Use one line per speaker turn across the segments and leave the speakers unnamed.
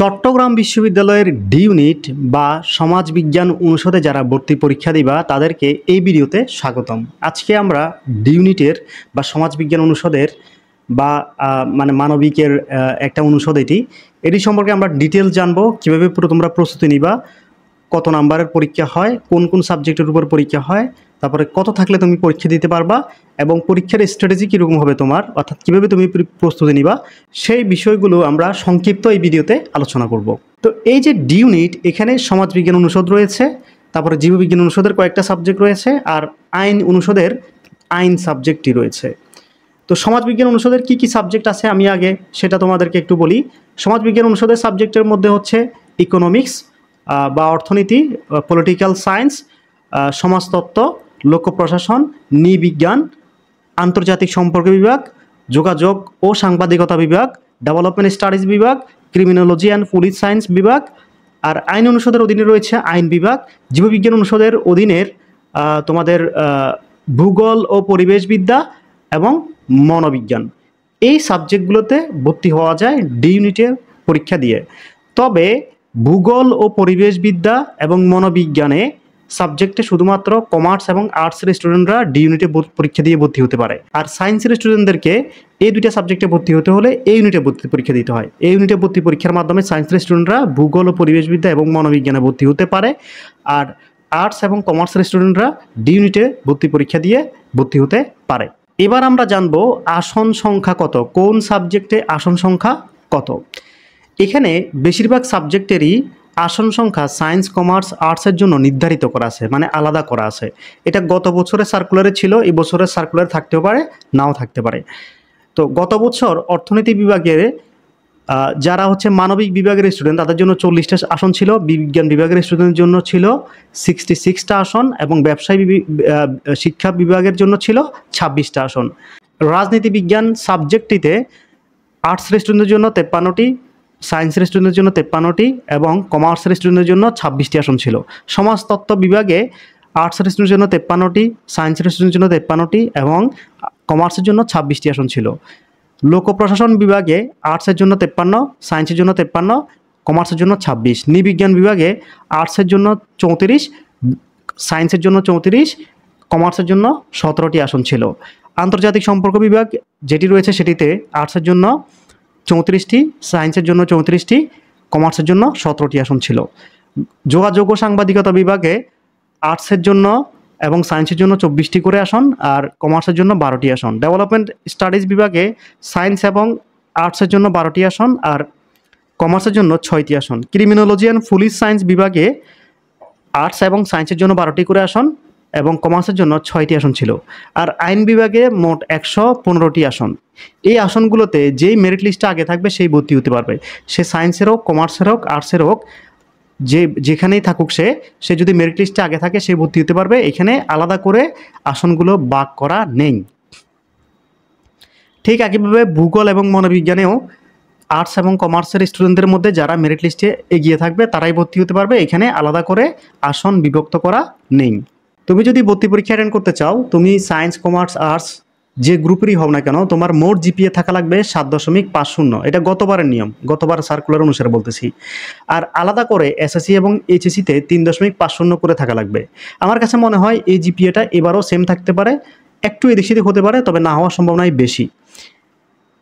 চট্টগ্রাম বিশ্ববিদ্যালয়ের D unit বা সমাজ বিজ্ঞান অনুষদে যারা ভর্তি পরীক্ষা দিবা তাদেরকে এই ভিডিওতে স্বাগতম আজকে আমরা ডি ইউনিটের বা সমাজবিজ্ঞান অনুষদের বা মানে মানবিকের একটা অনুষদ এটি এটি সম্পর্কে আমরা ডিটেলস জানবো কীভাবে পুরো তোমরা প্রস্তুতি নিবা কত নাম্বারের পরীক্ষা হয় কোন কোন সাবজেক্টের উপর পরীক্ষা হয় তারপরে কত থাকলে তুমি পরীক্ষা দিতে পারবা এবং পরীক্ষার স্ট্র্যাটেজি কীরকম হবে তোমার অর্থাৎ কীভাবে তুমি প্রস্তুতি নিবা সেই বিষয়গুলো আমরা সংক্ষিপ্ত এই ভিডিওতে আলোচনা করব তো এই যে ডি ইউনিট এখানে সমাজবিজ্ঞান অনুষদ রয়েছে তারপরে জীববিজ্ঞান অনুষদের কয়েকটা সাবজেক্ট রয়েছে আর আইন অনুষদের আইন সাবজেক্টটি রয়েছে তো সমাজবিজ্ঞান অনুষদের কি কি সাবজেক্ট আছে আমি আগে সেটা তোমাদেরকে একটু বলি সমাজবিজ্ঞান অনুষদের সাবজেক্টের মধ্যে হচ্ছে ইকোনমিক্স বা অর্থনীতি পলিটিক্যাল সায়েন্স সমাজতত্ত্ব লোক প্রশাসন নৃবিজ্ঞান আন্তর্জাতিক সম্পর্ক বিভাগ যোগাযোগ ও সাংবাদিকতা বিভাগ ডেভেলপমেন্ট স্টাডিজ বিভাগ ক্রিমিনোলজি অ্যান্ড পুলিশ সায়েন্স বিভাগ আর আইন অনুষদের অধীনে রয়েছে আইন বিভাগ জীববিজ্ঞান অনুষদের অধীনের তোমাদের ভূগোল ও পরিবেশবিদ্যা এবং মনোবিজ্ঞান এই সাবজেক্টগুলোতে ভর্তি হওয়া যায় ডি ইউনিটের পরীক্ষা দিয়ে তবে ভূগোল ও পরিবেশবিদ্যা এবং মনোবিজ্ঞানে সাবজেক্টে শুধুমাত্র কমার্স এবং আর্টসের স্টুডেন্টরা ডি ইউনিটে পরীক্ষা দিয়ে ভর্তি হতে পারে আর সায়েন্সের স্টুডেন্টদেরকে এই দুইটা সাবজেক্টে ভর্তি হতে হলে এই ইউনিটে ভর্তি পরীক্ষা দিতে হয় এই ইউনিটে ভর্তি পরীক্ষার মাধ্যমে সায়েন্সের স্টুডেন্টরা ভূগোল ও পরিবেশবিদ্যা এবং মনোবিজ্ঞানে ভর্তি হতে পারে আর আর্টস এবং কমার্সের স্টুডেন্টরা ডি ইউনিটে ভর্তি পরীক্ষা দিয়ে ভর্তি হতে পারে এবার আমরা জানব আসন সংখ্যা কত কোন সাবজেক্টে আসন সংখ্যা কত এখানে বেশিরভাগ সাবজেক্টেরই আসন সংখ্যা সায়েন্স কমার্স আর্টসের জন্য নির্ধারিত করা আছে মানে আলাদা করা আছে এটা গত বছরের সার্কুলারে ছিল এই বছরের সার্কুলার থাকতেও পারে নাও থাকতে পারে তো গত বছর অর্থনীতি বিভাগের যারা হচ্ছে মানবিক বিভাগের স্টুডেন্ট তাদের জন্য চল্লিশটা আসন ছিল বিজ্ঞান বিভাগের স্টুডেন্টের জন্য ছিল সিক্সটি সিক্সটা আসন এবং ব্যবসায়ী শিক্ষা বিভাগের জন্য ছিল ছাব্বিশটা আসন রাজনীতি বিজ্ঞান সাবজেক্টটিতে আর্টস স্টুডেন্টের জন্য তেপ্পান্নটি সায়েন্সের স্টুডেন্টের জন্য তেপ্পান্নটি এবং কমার্সের স্টুডেন্টের জন্য ছাব্বিশটি আসন ছিল সমাজতত্ত্ব বিভাগে আর্টসের স্টুডেন্টের জন্য তেপ্পান্নটি সায়েন্সের স্টুডেন্টের জন্য তেপ্পান্নটি এবং কমার্সের জন্য ছাব্বিশটি আসন ছিল লোক প্রশাসন বিভাগে আর্টসের জন্য তেপ্পান্ন সায়েন্সের জন্য তেপ্পান্ন কমার্সের জন্য ছাব্বিশ নৃবিজ্ঞান বিভাগে আর্টসের জন্য চৌত্রিশ সায়েন্সের জন্য চৌত্রিশ কমার্সের জন্য সতেরোটি আসন ছিল আন্তর্জাতিক সম্পর্ক বিভাগ যেটি রয়েছে সেটিতে আর্টসের জন্য চৌত্রিশটি সায়েন্সের জন্য চৌত্রিশটি কমার্সের জন্য সতেরোটি আসন ছিল যোগাযোগ ও সাংবাদিকতা বিভাগে আর্টসের জন্য এবং সায়েন্সের জন্য চব্বিশটি করে আসন আর কমার্সের জন্য বারোটি আসন ডেভেলপমেন্ট স্টাডিজ বিভাগে সায়েন্স এবং আর্টসের জন্য বারোটি আসন আর কমার্সের জন্য ছয়টি আসন ক্রিমিনোলজি অ্যান্ড পুলিশ সায়েন্স বিভাগে আর্টস এবং সায়েন্সের জন্য বারোটি করে আসন এবং কমার্সের জন্য ছয়টি আসন ছিল আর আইন বিভাগে মোট একশো পনেরোটি আসন এই আসনগুলোতে যেই মেরিট লিস্টটা আগে থাকবে সেই ভর্তি হতে পারবে সে সায়েন্সের হোক কমার্সের হোক আর্টসের হোক যে যেখানেই থাকুক সে সে যদি মেরিট লিস্টে আগে থাকে সে ভর্তি হতে পারবে এখানে আলাদা করে আসনগুলো বাক করা নেই ঠিক একইভাবে ভূগোল এবং মনোবিজ্ঞানেও আর্টস এবং কমার্সের স্টুডেন্টদের মধ্যে যারা মেরিট লিস্টে এগিয়ে থাকবে তারাই ভর্তি হতে পারবে এখানে আলাদা করে আসন বিভক্ত করা নেই তুমি যদি ভর্তি পরীক্ষা অ্যাটেন্ড করতে চাও তুমি সায়েন্স কমার্স আর্টস যে গ্রুপেরই হও না কেন তোমার মোট জিপিএ থাকা লাগবে সাত দশমিক পাঁচ শূন্য এটা গতবারের নিয়ম গতবার সার্কুলার অনুসারে বলতেছি আর আলাদা করে এসএসসি এবং এইচএসসিতে তিন দশমিক পাঁচ শূন্য করে থাকা লাগবে আমার কাছে মনে হয় এই জিপিএটা এবারও সেম থাকতে পারে একটু এদিক সেদিক হতে পারে তবে না হওয়ার সম্ভাবনাই বেশি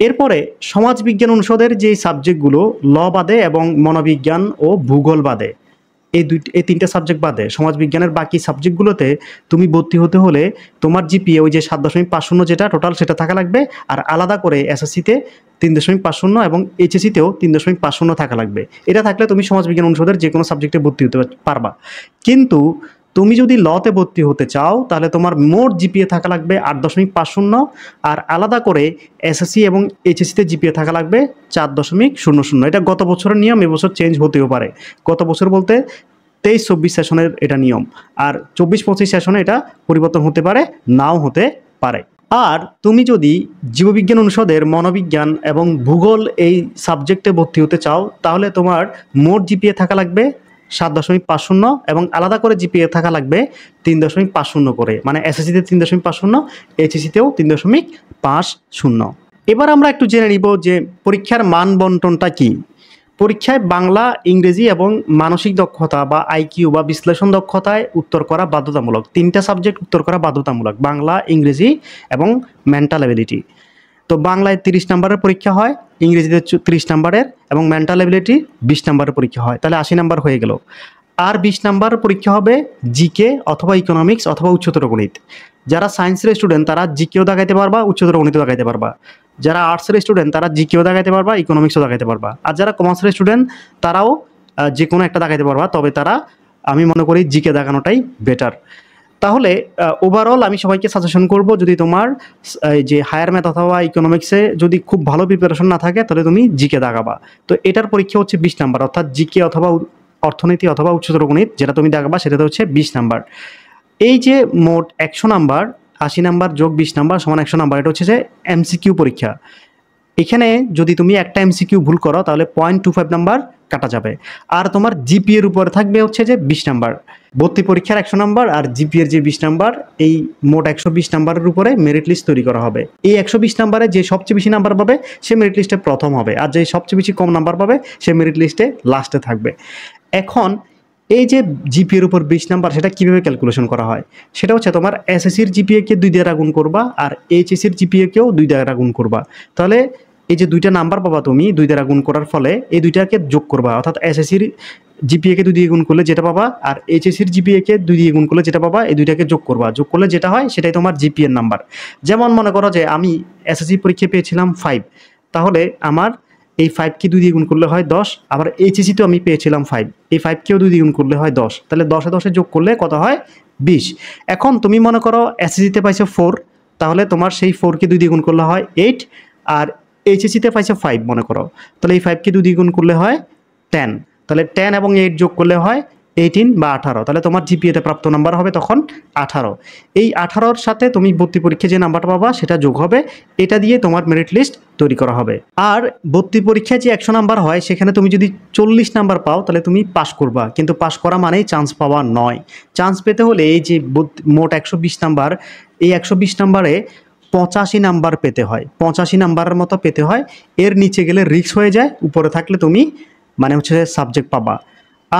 এরপরে সমাজবিজ্ঞান অনুষদের যে সাবজেক্টগুলো ল বাদে এবং মনোবিজ্ঞান ও ভূগোল বাদে এই দুই এই তিনটা সাবজেক্ট বাদে সমাজবিজ্ঞানের বাকি সাবজেক্টগুলোতে তুমি ভর্তি হতে হলে তোমার জিপিএ ওই যে সাত দশমিক পাঁচ শূন্য যেটা টোটাল সেটা থাকা লাগবে আর আলাদা করে এসএসসিতে তিন দশমিক পাঁচ শূন্য এবং এইচএসিতেও তিন দশমিক পাঁচ শূন্য থাকা লাগবে এটা থাকলে তুমি সমাজবিজ্ঞান অনুষদের যে কোনো সাবজেক্টে ভর্তি হতে পারবা কিন্তু তুমি যদি লতে ভর্তি হতে চাও তাহলে তোমার মোট জিপিএ থাকা লাগবে আট দশমিক পাঁচ শূন্য আর আলাদা করে এসএসসি এবং এইচএসসিতে জিপিএ থাকা লাগবে চার দশমিক শূন্য শূন্য এটা গত বছরের নিয়ম এবছর চেঞ্জ হতেও পারে গত বছর বলতে তেইশ চব্বিশ সেশনের এটা নিয়ম আর চব্বিশ পঁচিশ সেশনে এটা পরিবর্তন হতে পারে নাও হতে পারে আর তুমি যদি জীববিজ্ঞান অনুষদের মনোবিজ্ঞান এবং ভূগোল এই সাবজেক্টে ভর্তি হতে চাও তাহলে তোমার মোট জিপিএ থাকা লাগবে সাত দশমিক পাঁচ শূন্য এবং আলাদা করে জিপিএ থাকা লাগবে তিন দশমিক পাঁচ শূন্য করে মানে এসএসসিতে তিন দশমিক পাঁচ শূন্য এইচএসিতেও তিন দশমিক পাঁচ শূন্য এবার আমরা একটু জেনে নিব যে পরীক্ষার মান বন্টনটা কী পরীক্ষায় বাংলা ইংরেজি এবং মানসিক দক্ষতা বা আইকিউ বা বিশ্লেষণ দক্ষতায় উত্তর করা বাধ্যতামূলক তিনটা সাবজেক্ট উত্তর করা বাধ্যতামূলক বাংলা ইংরেজি এবং মেন্টাল অ্যাবিলিটি তো বাংলায় তিরিশ নাম্বারের পরীক্ষা হয় ইংরেজিতে তিরিশ নাম্বারের এবং মেন্টাল এবিলিটি বিশ নাম্বারের পরীক্ষা হয় তাহলে আশি নাম্বার হয়ে গেল আর বিশ নাম্বার পরীক্ষা হবে জিকে অথবা ইকোনমিক্স অথবা উচ্চতর গণিত যারা সায়েন্সের স্টুডেন্ট তারা জিকেও দেখাইতে পারবা উচ্চতর গণিতও দেখাইতে পারবা যারা আর্টসের স্টুডেন্ট তারা জিকেও দেখাইতে পারবা ইকোনমিক্সও দেখাইতে পারবা আর যারা কমার্সের স্টুডেন্ট তারাও যে কোনো একটা দেখাইতে পারবা তবে তারা আমি মনে করি জিকে দেখানোটাই বেটার তাহলে ওভারঅল আমি সবাইকে সাজেশন করব যদি তোমার যে হায়ার ম্যাথ অথবা ইকোনমিক্সে যদি খুব ভালো প্রিপারেশন না থাকে তাহলে তুমি জিকে দাগাবা তো এটার পরীক্ষা হচ্ছে বিশ নাম্বার অর্থাৎ জিকে অথবা অর্থনীতি অথবা উচ্চতর গণিত যেটা তুমি দাগাবা সেটাতে হচ্ছে বিশ নাম্বার এই যে মোট একশো নাম্বার আশি নাম্বার যোগ বিশ নাম্বার সমান একশো নাম্বার এটা হচ্ছে যে এমসিকিউ পরীক্ষা এখানে যদি তুমি একটা এমসিকিউ ভুল করো তাহলে পয়েন্ট টু ফাইভ নাম্বার কাটা যাবে আর তোমার জিপিএর উপরে থাকবে হচ্ছে যে বিশ নাম্বার ভর্তি পরীক্ষার একশো নাম্বার আর জিপিএর যে বিশ নাম্বার এই মোট একশো বিশ নাম্বারের উপরে মেরিট লিস্ট তৈরি করা হবে এই একশো বিশ নাম্বারে যে সবচেয়ে বেশি নাম্বার পাবে সে মেরিট লিস্টে প্রথম হবে আর যে সবচেয়ে বেশি কম নাম্বার পাবে সে মেরিট লিস্টে লাস্টে থাকবে এখন এই যে জিপিএর উপর বিশ নাম্বার সেটা কীভাবে ক্যালকুলেশন করা হয় সেটা হচ্ছে তোমার এসএসসির জিপিএকে দুই দ্বারা আগুন করবা আর এইচএসির জিপিএকেও দুই দ্বারা আগুন করবা তাহলে এই যে দুইটা নাম্বার পাবা তুমি দুই দ্বারা গুণ করার ফলে এই দুইটাকে যোগ করবা অর্থাৎ এসএসসির জিপিএ কে দুই দিয়ে গুণ করলে যেটা পাবা আর এইচএসসির জিপিএ কে দুই দিয়ে গুণ করলে যেটা পাবা এই দুইটাকে যোগ করবা যোগ করলে যেটা হয় সেটাই তোমার জিপিএর নাম্বার যেমন মনে করো যে আমি এসএসসি পরীক্ষা পেয়েছিলাম ফাইভ তাহলে আমার এই ফাইভকে দুই দিয়ে গুণ করলে হয় দশ আবার এইচএসিতে আমি পেয়েছিলাম ফাইভ এই ফাইভকেও দুই দিয়ে গুণ করলে হয় দশ তাহলে দশে দশে যোগ করলে কত হয় বিশ এখন তুমি মনে করো এসএসসিতে পাইছো ফোর তাহলে তোমার সেই ফোরকে দুই দিয়ে গুণ করলে হয় এইট আর এইচএসিতে পাইছে ফাইভ মনে করো তাহলে এই ফাইভকে দুই দ্বিগুণ করলে হয় টেন তাহলে টেন এবং এইট যোগ করলে হয় এইটিন বা আঠারো তাহলে তোমার জিপিএতে প্রাপ্ত নাম্বার হবে তখন আঠারো এই আঠারোর সাথে তুমি ভর্তি পরীক্ষায় যে নাম্বারটা পাবা সেটা যোগ হবে এটা দিয়ে তোমার মেরিট লিস্ট তৈরি করা হবে আর ভর্তি পরীক্ষায় যে একশো নাম্বার হয় সেখানে তুমি যদি চল্লিশ নাম্বার পাও তাহলে তুমি পাস করবা কিন্তু পাস করা মানেই চান্স পাওয়া নয় চান্স পেতে হলে এই যে মোট একশো বিশ নাম্বার এই একশো বিশ নাম্বারে পঁচাশি নাম্বার পেতে হয় পঁচাশি নাম্বারের মতো পেতে হয় এর নিচে গেলে রিক্স হয়ে যায় উপরে থাকলে তুমি মানে হচ্ছে সাবজেক্ট পাবা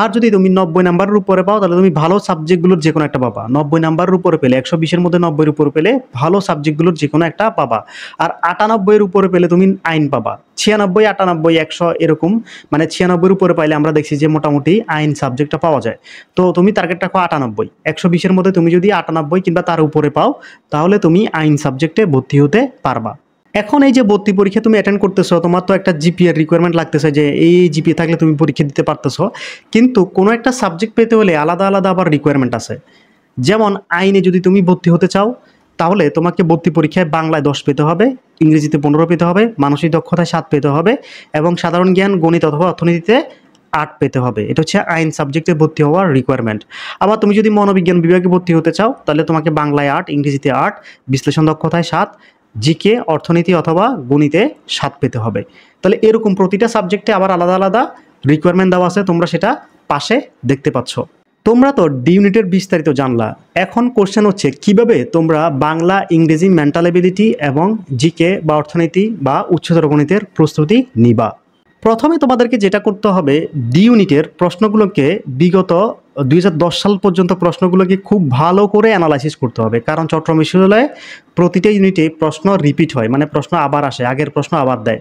আর যদি তুমি নব্বই নাম্বারের উপরে পাও তাহলে তুমি ভালো সাবজেক্টগুলোর যে কোনো একটা পাবা নব্বই নাম্বারের উপরে পেলে একশো বিশের মধ্যে নব্বইয়ের উপরে পেলে ভালো সাবজেক্টগুলোর যে কোনো একটা পাবা আর আটানব্বইয়ের উপরে পেলে তুমি আইন পাবা ছিয়ানব্বই আটানব্বই একশো এরকম মানে ছিয়ানব্বইয়ের উপরে পাইলে আমরা দেখছি যে মোটামুটি আইন সাবজেক্টটা পাওয়া যায় তো তুমি টার্গেট রাখো আটানব্বই একশো বিশের মধ্যে তুমি যদি আটানব্বই কিংবা তার উপরে পাও তাহলে তুমি আইন সাবজেক্টে ভর্তি হতে পারবা এখন এই যে ভর্তি পরীক্ষা তুমি অ্যাটেন্ড করতেছো তোমার তো একটা জিপিএর রিকোয়ারমেন্ট লাগতেছে যে এই জিপিএ থাকলে তুমি পরীক্ষা দিতে পারতেছো কিন্তু কোনো একটা সাবজেক্ট পেতে হলে আলাদা আলাদা আবার রিকোয়ারমেন্ট আছে যেমন আইনে যদি তুমি ভর্তি হতে চাও তাহলে তোমাকে ভর্তি পরীক্ষায় বাংলায় দশ পেতে হবে ইংরেজিতে পনেরো পেতে হবে মানসিক দক্ষতায় সাত পেতে হবে এবং সাধারণ জ্ঞান গণিত অথবা অর্থনীতিতে আর্ট পেতে হবে এটা হচ্ছে আইন সাবজেক্টে ভর্তি হওয়ার রিকোয়ারমেন্ট আবার তুমি যদি মনোবিজ্ঞান বিভাগে ভর্তি হতে চাও তাহলে তোমাকে বাংলায় আর্ট ইংরেজিতে আর্ট বিশ্লেষণ দক্ষতায় সাত জিকে অর্থনীতি অথবা গণিতে সাত পেতে হবে তাহলে এরকম প্রতিটা সাবজেক্টে আবার আলাদা আলাদা রিকোয়ারমেন্ট দেওয়া আছে তোমরা সেটা পাশে দেখতে পাচ্ছ তোমরা তো ডি ইউনিটের বিস্তারিত জানলা এখন কোশ্চেন হচ্ছে কিভাবে তোমরা বাংলা ইংরেজি মেন্টাল এবং জিকে বা অর্থনীতি বা উচ্চতর গণিতের প্রস্তুতি নিবা প্রথমে তোমাদেরকে যেটা করতে হবে ডি ইউনিটের প্রশ্নগুলোকে বিগত দুই সাল পর্যন্ত প্রশ্নগুলোকে খুব ভালো করে অ্যানালাইসিস করতে হবে কারণ চট্টগ্রাম বিশ্ববিদ্যালয়ে প্রতিটা ইউনিটে প্রশ্ন রিপিট হয় মানে প্রশ্ন আবার আসে আগের প্রশ্ন আবার দেয়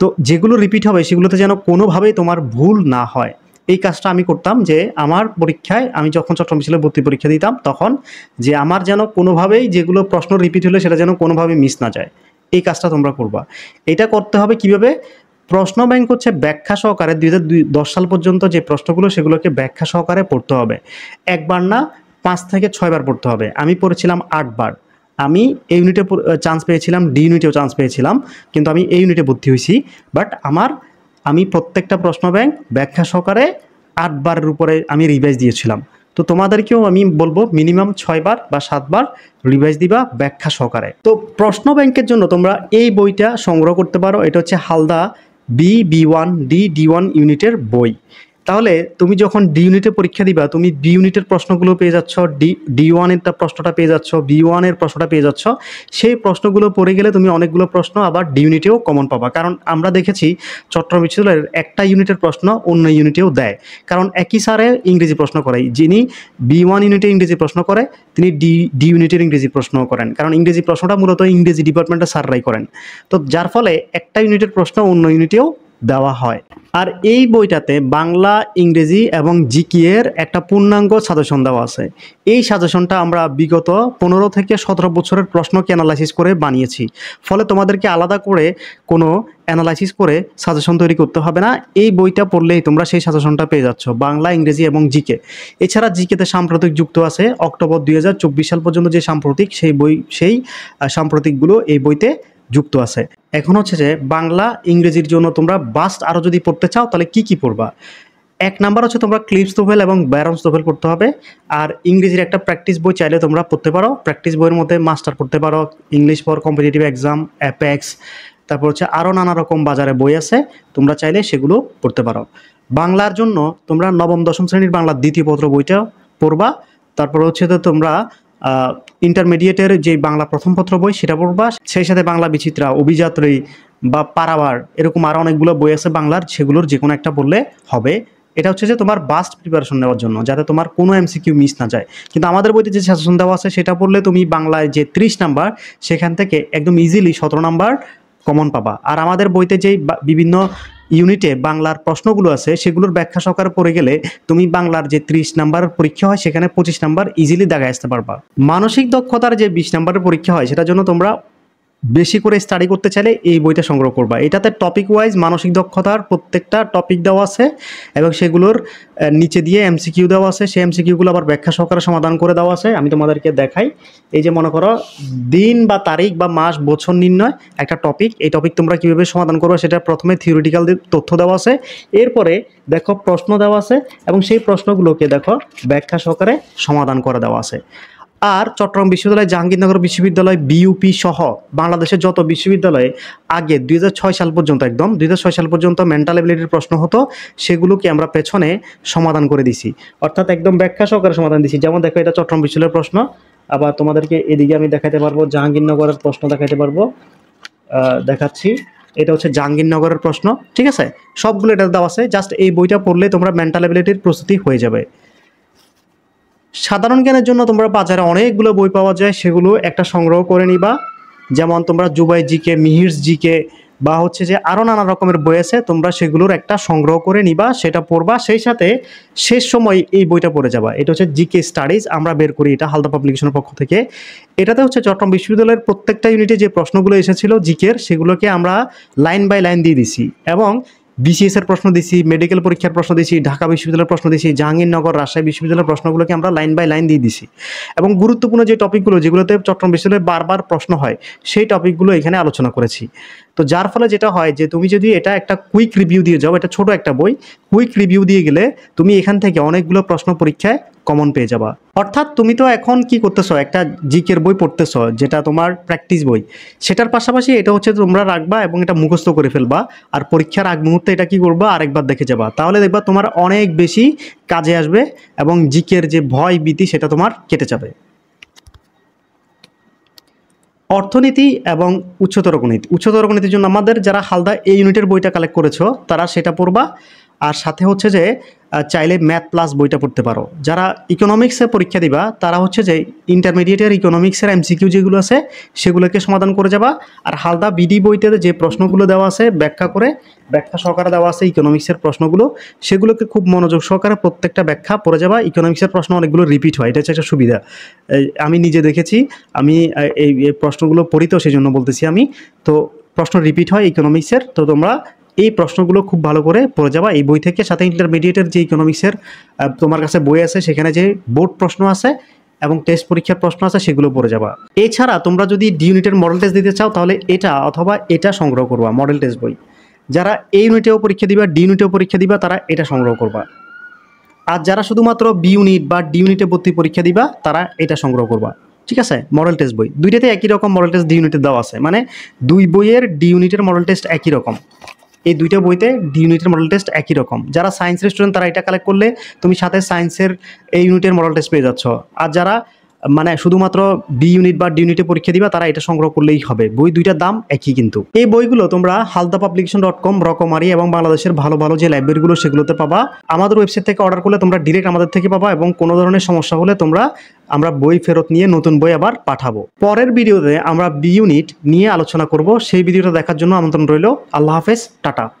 তো যেগুলো রিপিট হবে সেগুলোতে যেন কোনোভাবেই তোমার ভুল না হয় এই কাজটা আমি করতাম যে আমার পরীক্ষায় আমি যখন চট্টগ্রাম বিশ্ববিদ্যালয়ে ভর্তি পরীক্ষা দিতাম তখন যে আমার যেন কোনোভাবেই যেগুলো প্রশ্ন রিপিট হলে সেটা যেন কোনোভাবে মিস না যায় এই কাজটা তোমরা করবা এটা করতে হবে কিভাবে প্রশ্ন ব্যাংক হচ্ছে ব্যাখ্যা সহকারে দুই সাল পর্যন্ত যে প্রশ্নগুলো সেগুলোকে ব্যাখ্যা সহকারে পড়তে হবে একবার না পাঁচ থেকে ছয়বার পড়তে হবে আমি পড়েছিলাম আটবার আমি এই ইউনিটে চান্স পেয়েছিলাম ডি ইউনিটেও চান্স পেয়েছিলাম কিন্তু আমি এই ইউনিটে ভর্তি হয়েছি বাট আমার আমি প্রত্যেকটা প্রশ্ন ব্যাংক ব্যাখ্যা সহকারে আটবারের উপরে আমি রিভাইজ দিয়েছিলাম তো তোমাদেরকেও আমি বলবো মিনিমাম ছয়বার বা সাতবার রিভাইজ দিবা ব্যাখ্যা সহকারে তো প্রশ্ন ব্যাংকের জন্য তোমরা এই বইটা সংগ্রহ করতে পারো এটা হচ্ছে হালদা B B one D D one ইউনিটের বই তাহলে তুমি যখন ডি ইউনিটে পরীক্ষা দিবা তুমি বি ইউনিটের প্রশ্নগুলো পেয়ে যাচ্ছ ডি ডি ওয়ানের প্রশ্নটা পেয়ে যাচ্ছ বি ওয়ানের প্রশ্নটা পেয়ে যাচ্ছ সেই প্রশ্নগুলো পড়ে গেলে তুমি অনেকগুলো প্রশ্ন আবার ডি ইউনিটেও কমন পাবা কারণ আমরা দেখেছি চট্টগ্রাম বিশ্ববিদ্যালয়ের একটা ইউনিটের প্রশ্ন অন্য ইউনিটেও দেয় কারণ একই স্যারে ইংরেজি প্রশ্ন করে যিনি বি ওয়ান ইউনিটে ইংরেজি প্রশ্ন করে তিনি ডি ডি ইউনিটের ইংরেজি প্রশ্ন করেন কারণ ইংরেজি প্রশ্নটা মূলত ইংরেজি ডিপার্টমেন্টের সাররাই করেন তো যার ফলে একটা ইউনিটের প্রশ্ন অন্য ইউনিটেও দেওয়া হয় আর এই বইটাতে বাংলা ইংরেজি এবং জিকিয়ের একটা পূর্ণাঙ্গ সাজেশন দেওয়া আছে এই সাজেশনটা আমরা বিগত পনেরো থেকে সতেরো বছরের প্রশ্নকে অ্যানালাইসিস করে বানিয়েছি ফলে তোমাদেরকে আলাদা করে কোনো অ্যানালাইসিস করে সাজেশন তৈরি করতে হবে না এই বইটা পড়লেই তোমরা সেই সাজেশনটা পেয়ে যাচ্ছ বাংলা ইংরেজি এবং জিকে এছাড়া জিকেতে সাম্প্রতিক যুক্ত আছে অক্টোবর দুই সাল পর্যন্ত যে সাম্প্রতিক সেই বই সেই সাম্প্রতিকগুলো এই বইতে যুক্ত আছে এখন হচ্ছে যে বাংলা ইংরেজির জন্য তোমরা বাস্ট আরও যদি পড়তে চাও তাহলে কি কি পড়বা এক নাম্বার হচ্ছে তোমরা ক্লিপস তোভেল এবং ব্যারন্স তোভেল পড়তে হবে আর ইংরেজির একটা প্র্যাকটিস বই চাইলে তোমরা পড়তে পারো প্র্যাকটিস বইয়ের মধ্যে মাস্টার পড়তে পারো English for competitive exam apex তারপর হচ্ছে আরও নানা রকম বাজারে বই আছে তোমরা চাইলে সেগুলো পড়তে পারো বাংলার জন্য তোমরা নবম দশম শ্রেণীর বাংলার দ্বিতীয় পত্র বইটা পড়বা তারপর হচ্ছে তো তোমরা ইন্টারমিডিয়েটের যে বাংলা প্রথম পত্র বই সেটা পড়বা সেই সাথে বাংলা বিচিত্রা অভিযাত্রী বা পারাবার এরকম আরও অনেকগুলো বই আছে বাংলার সেগুলোর যে কোনো একটা পড়লে হবে এটা হচ্ছে যে তোমার বাস্ট প্রিপারেশন নেওয়ার জন্য যাতে তোমার কোনো কিউ মিস না যায় কিন্তু আমাদের বইতে যে সাজেশন দেওয়া আছে সেটা পড়লে তুমি বাংলায় যে ত্রিশ নাম্বার সেখান থেকে একদম ইজিলি সতেরো নাম্বার কমন পাবা আর আমাদের বইতে যেই বিভিন্ন ইউনিটে বাংলার প্রশ্নগুলো আছে সেগুলোর ব্যাখ্যা সকার পড়ে গেলে তুমি বাংলার যে ত্রিশ নাম্বার পরীক্ষা হয় সেখানে পঁচিশ নাম্বার ইজিলি দেখা আসতে পারবা মানসিক দক্ষতার যে বিশ নাম্বারের পরীক্ষা হয় সেটার জন্য তোমরা বেশি করে স্টাডি করতে চাইলে এই বইটা সংগ্রহ করবা এটাতে টপিক ওয়াইজ মানসিক দক্ষতার প্রত্যেকটা টপিক দেওয়া আছে এবং সেগুলোর নিচে দিয়ে এমসিকিউ দেওয়া আছে সেই এমসিকিউগুলো আবার ব্যাখ্যা সহকারে সমাধান করে দেওয়া আছে আমি তোমাদেরকে দেখাই এই যে মনে করো দিন বা তারিখ বা মাস বছর নির্ণয় একটা টপিক এই টপিক তোমরা কীভাবে সমাধান করবো সেটা প্রথমে থিওরিটিক্যাল তথ্য দেওয়া আছে এরপরে দেখো প্রশ্ন দেওয়া আছে এবং সেই প্রশ্নগুলোকে দেখো ব্যাখ্যা সহকারে সমাধান করে দেওয়া আছে আর চট্টগ্রাম বিশ্ববিদ্যালয় জাহাঙ্গীরনগর বিশ্ববিদ্যালয় বিউপি সহ বাংলাদেশের যত বিশ্ববিদ্যালয়ে আগে দুই সাল পর্যন্ত একদম দুই সাল পর্যন্ত মেন্টাল এবিলিটির প্রশ্ন হতো সেগুলোকে আমরা পেছনে সমাধান করে দিছি অর্থাৎ একদম ব্যাখ্যা সহকারে সমাধান দিছি যেমন দেখো এটা চট্টগ্রাম বিশ্ববিদ্যালয়ের প্রশ্ন আবার তোমাদেরকে এদিকে আমি দেখাতে পারবো জাহাঙ্গীরনগরের প্রশ্ন দেখাতে পারবো দেখাচ্ছি এটা হচ্ছে জাহাঙ্গীরনগরের প্রশ্ন ঠিক আছে সবগুলো এটা দেওয়া আছে জাস্ট এই বইটা পড়লে তোমরা মেন্টাল এবিলিটির প্রস্তুতি হয়ে যাবে সাধারণ জ্ঞানের জন্য তোমরা বাজারে অনেকগুলো বই পাওয়া যায় সেগুলো একটা সংগ্রহ করে নিবা যেমন তোমরা জুবাই জিকে মিহির জিকে বা হচ্ছে যে আরও নানা রকমের বই আছে তোমরা সেগুলোর একটা সংগ্রহ করে নিবা সেটা পড়বা সেই সাথে শেষ সময় এই বইটা পড়ে যাবা এটা হচ্ছে জিকে স্টাডিজ আমরা বের করি এটা হালদা পাবলিকেশনের পক্ষ থেকে এটাতে হচ্ছে চট্টগ্রাম বিশ্ববিদ্যালয়ের প্রত্যেকটা ইউনিটে যে প্রশ্নগুলো এসেছিল জিকের সেগুলোকে আমরা লাইন বাই লাইন দিয়ে দিছি এবং বিসিএস এর প্রশ্ন দিছি মেডিকেল পরীক্ষার প্রশ্ন দিছি ঢাকা বিশ্ববিদ্যালয়ের প্রশ্ন দিছি জাহাঙ্গীরনগর রাজশাহী বিশ্ববিদ্যালয়ের প্রশ্নগুলোকে আমরা লাইন বাই লাইন দিয়ে দিছি এবং গুরুত্বপূর্ণ যে টপিকগুলো যেগুলোতে চট্টগ্রাম বিশ্ববিদ্যালয়ে বারবার প্রশ্ন হয় সেই টপিকগুলো এখানে আলোচনা করেছি তো যার ফলে যেটা হয় যে তুমি যদি এটা একটা কুইক রিভিউ দিয়ে যাও এটা ছোট একটা বই কুইক রিভিউ দিয়ে গেলে তুমি এখান থেকে অনেকগুলো প্রশ্ন পরীক্ষায় কমন পেয়ে যাবা অর্থাৎ তুমি তো এখন কি করতেছ একটা জিকের বই পড়তেছ যেটা তোমার প্র্যাকটিস বই সেটার পাশাপাশি এটা হচ্ছে তোমরা রাখবা এবং এটা মুখস্থ করে ফেলবা আর পরীক্ষার আগ মুহূর্তে এটা কি করবা আরেকবার দেখে যাবা তাহলে দেখবা তোমার অনেক বেশি কাজে আসবে এবং জিকের যে ভয় বিধি সেটা তোমার কেটে যাবে অর্থনীতি এবং উচ্চতর গণিত উচ্চতর গণিতের জন্য আমাদের যারা হালদা এই ইউনিটের বইটা কালেক্ট করেছো তারা সেটা পড়বা আর সাথে হচ্ছে যে চাইলে ম্যাথ প্লাস বইটা পড়তে পারো যারা ইকোনমিক্সে পরীক্ষা দিবা তারা হচ্ছে যে ইন্টারমিডিয়েটের ইকোনমিক্সের এমসিকিউ যেগুলো আছে সেগুলোকে সমাধান করে যাবা আর হালদা বিডি বইতে যে প্রশ্নগুলো দেওয়া আছে ব্যাখ্যা করে ব্যাখ্যা সহকারে দেওয়া আছে ইকোনমিক্সের প্রশ্নগুলো সেগুলোকে খুব মনোযোগ সহকারে প্রত্যেকটা ব্যাখ্যা পড়ে যাবা ইকোনমিক্সের প্রশ্ন অনেকগুলো রিপিট হয় এটা হচ্ছে একটা সুবিধা আমি নিজে দেখেছি আমি এই প্রশ্নগুলো পড়ি তো সেই জন্য বলতেছি আমি তো প্রশ্ন রিপিট হয় ইকোনমিক্সের তো তোমরা এই প্রশ্নগুলো খুব ভালো করে পড়ে যাবা এই বই থেকে সাথে ইন্টারমিডিয়েটের যে ইকোনমিক্সের তোমার কাছে বই আছে সেখানে যে বোর্ড প্রশ্ন আছে এবং টেস্ট পরীক্ষার প্রশ্ন আছে সেগুলো পড়ে যাবা এছাড়া তোমরা যদি ডি ইউনিটের মডেল টেস্ট দিতে চাও তাহলে এটা অথবা এটা সংগ্রহ করবা মডেল টেস্ট বই যারা এ ইউনিটেও পরীক্ষা দিবা ডি ইউনিটেও পরীক্ষা দিবা তারা এটা সংগ্রহ করবা আর যারা শুধুমাত্র বি ইউনিট বা ডি ইউনিটে ভর্তি পরীক্ষা দিবা তারা এটা সংগ্রহ করবা ঠিক আছে মডেল টেস্ট বই দুইটাতে একই রকম মডেল টেস্ট ডি ইউনিটের দেওয়া আছে মানে দুই বইয়ের ডি ইউনিটের মডেল টেস্ট একই রকম এই দুইটা বইতে ডি ইউনিটের মডেল টেস্ট একই রকম যারা সায়েন্সের স্টুডেন্ট তারা এটা কালেক্ট করলে তুমি সাথে সায়েন্সের এই ইউনিটের মডেল টেস্ট পেয়ে যাচ্ছ আর যারা মানে শুধুমাত্র বি ইউনিট বা ডি ইউনিটে পরীক্ষা দিবা তারা এটা সংগ্রহ করলেই হবে বই দুইটার দাম একই কিন্তু এই বইগুলো তোমরা হালদা পাবলিকেশন ডট কম রকমারি এবং বাংলাদেশের ভালো ভালো যে লাইব্রেরিগুলো সেগুলোতে পাবা আমাদের ওয়েবসাইট থেকে অর্ডার করলে তোমরা ডিরেক্ট আমাদের থেকে পাবা এবং কোনো ধরনের সমস্যা হলে তোমরা আমরা বই ফেরত নিয়ে নতুন বই আবার পাঠাবো পরের ভিডিওতে আমরা বি ইউনিট নিয়ে আলোচনা করব সেই ভিডিওটা দেখার জন্য আমন্ত্রণ রইল আল্লাহ হাফেজ টাটা